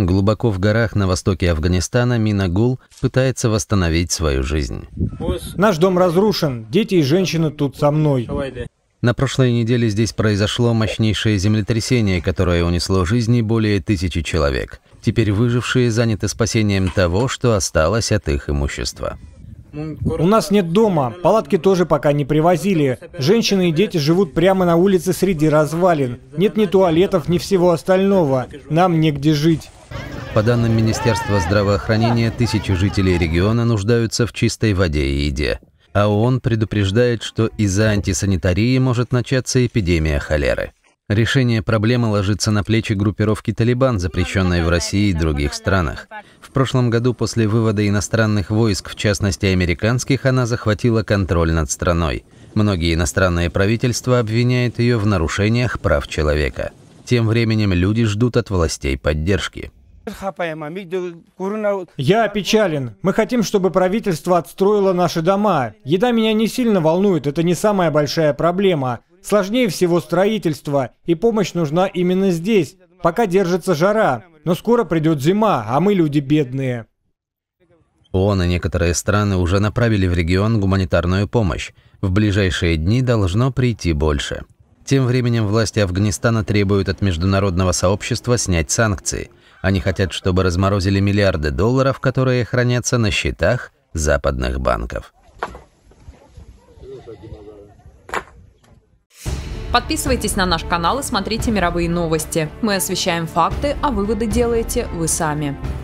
Глубоко в горах на востоке Афганистана Минагул пытается восстановить свою жизнь. Наш дом разрушен, дети и женщины тут со мной. На прошлой неделе здесь произошло мощнейшее землетрясение, которое унесло жизни более тысячи человек. Теперь выжившие заняты спасением того, что осталось от их имущества. У нас нет дома, палатки тоже пока не привозили. Женщины и дети живут прямо на улице среди развалин. Нет ни туалетов, ни всего остального. Нам негде жить. По данным Министерства здравоохранения, тысячи жителей региона нуждаются в чистой воде и еде. А ООН предупреждает, что из-за антисанитарии может начаться эпидемия холеры. Решение проблемы ложится на плечи группировки «Талибан», запрещенной в России и других странах. В прошлом году после вывода иностранных войск, в частности американских, она захватила контроль над страной. Многие иностранные правительства обвиняют ее в нарушениях прав человека. Тем временем люди ждут от властей поддержки. Я опечален. Мы хотим, чтобы правительство отстроило наши дома. Еда меня не сильно волнует, это не самая большая проблема. Сложнее всего строительство, и помощь нужна именно здесь. Пока держится жара, но скоро придет зима, а мы люди бедные. ООН и некоторые страны уже направили в регион гуманитарную помощь. В ближайшие дни должно прийти больше. Тем временем власти Афганистана требуют от международного сообщества снять санкции – они хотят, чтобы разморозили миллиарды долларов, которые хранятся на счетах западных банков. Подписывайтесь на наш канал и смотрите мировые новости. Мы освещаем факты, а выводы делаете вы сами.